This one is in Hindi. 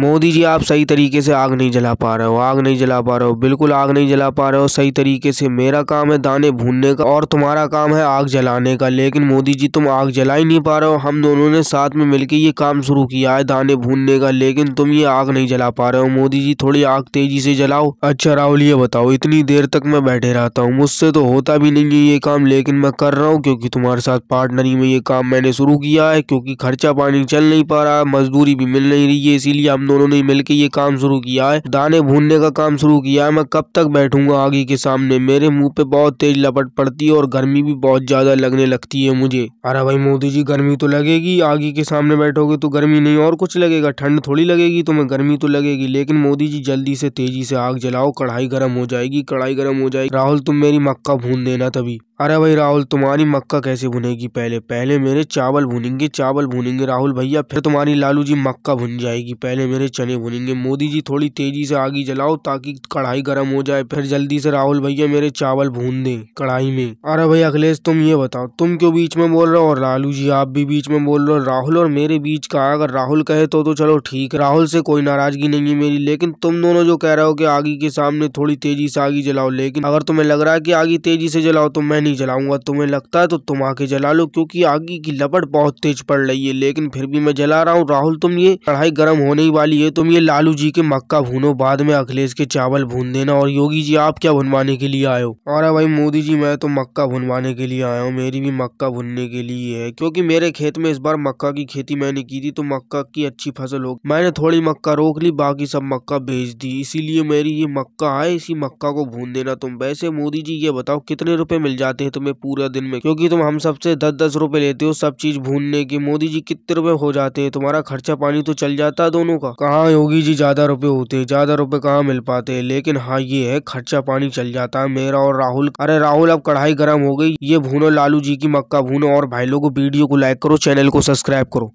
मोदी जी आप सही तरीके से आग नहीं जला पा रहे हो आग नहीं जला पा रहे हो बिल्कुल आग नहीं जला पा रहे हो सही तरीके से मेरा काम है दाने भूनने का और तुम्हारा काम है आग जलाने का लेकिन मोदी जी तुम आग जला ही नहीं पा रहे हो हम दोनों ने साथ में मिलकर ये काम शुरू किया है दाने भूनने का लेकिन तुम ये आग नहीं जला पा रहे हो मोदी जी थोड़ी आग तेजी से जलाओ अच्छा राहुल ये बताओ इतनी देर तक मैं बैठे रहता हूँ मुझसे तो होता भी नहीं है ये काम लेकिन मैं कर रहा हूँ क्योंकि तुम्हारे साथ पार्टनरी में ये काम मैंने शुरू किया है क्योंकि खर्चा पानी चल नहीं पा रहा मजदूरी भी मिल नहीं रही है इसीलिए हम दोनों ने मिल ये काम शुरू किया है दाने भूनने का काम शुरू किया है मैं कब तक बैठूंगा आगे के सामने मेरे मुंह पे बहुत तेज लपट पड़ती है और गर्मी भी बहुत ज्यादा लगने लगती है मुझे अरे भाई मोदी जी गर्मी तो लगेगी आगे के सामने बैठोगे तो गर्मी नहीं और कुछ लगेगा ठंड थोड़ी लगेगी तुम्हें तो गर्मी तो लगेगी लेकिन मोदी जी जल्दी से तेजी से आग जलाओ कढ़ाई गर्म हो जाएगी कढ़ाई गर्म हो जाएगी राहुल तुम मेरी मक्का भून देना तभी अरे भाई राहुल तुम्हारी मक्का कैसे भुनेगी पहले पहले मेरे चावल भुनेंगे चावल भुनेंगे राहुल भैया फिर तुम्हारी लालू जी मक्का भुन जाएगी पहले मेरे चने भुनेंगे मोदी जी थोड़ी तेजी से आगे जलाओ ताकि कढ़ाई गर्म हो जाए फिर जल्दी से राहुल भैया मेरे चावल भून दे कढ़ाई में अरे भाई अखिलेश तुम ये बताओ तुम क्यों बीच में बोल रहे हो और लालू जी आप भी बीच में बोल रहे हो राहुल और मेरे बीच का अगर राहुल कहे तो, तो चलो ठीक राहुल से कोई नाराजगी नहीं है मेरी लेकिन तुम दोनों जो कह रहे हो कि आगे के सामने थोड़ी तेजी से आगे जलाओ लेकिन अगर तुम्हें लग रहा है कि आगे तेजी से जलाओ तो मैं नहीं ही जलाऊंगा तुम्हें लगता है तो तुम आके जला लो क्योंकि आग की लपट बहुत तेज पड़ रही है लेकिन फिर भी मैं जला रहा हूँ राहुल तुम ये कढ़ाई गर्म होने ही वाली है तुम ये लालू जी के मक्का भूनो बाद में अखिलेश के चावल भून देना और योगी जी आप क्या भुनवाने के लिए आयो अरे भाई मोदी जी मैं तो मक्का भुनवाने के लिए आया हूँ मेरी भी मक्का भुनने के लिए है क्योंकि मेरे खेत में इस बार मक्का की खेती मैंने की थी तो मक्का की अच्छी फसल हो मैंने थोड़ी मक्का रोक ली बाकी सब मक्का बेच दी इसीलिए मेरी ये मक्का है इसी मक्का को भून देना तुम वैसे मोदी जी ये बताओ कितने रुपए मिल जाते खिलाते हैं तुम्हें पूरा दिन में क्योंकि तुम हम सबसे दस दस रुपए लेते हो सब चीज भूनने की मोदी जी कितने रुपए हो जाते हैं तुम्हारा खर्चा पानी तो चल जाता है दोनों का कहाँ योगी जी ज्यादा रुपए होते हैं ज्यादा रुपए कहाँ मिल पाते हैं लेकिन हाँ ये है खर्चा पानी चल जाता है मेरा और राहुल अरे राहुल अब कढ़ाई गर्म हो गई ये भूनो लालू जी की मक्का भूनो और भाई लोगों वीडियो को लाइक करो चैनल को सब्सक्राइब करो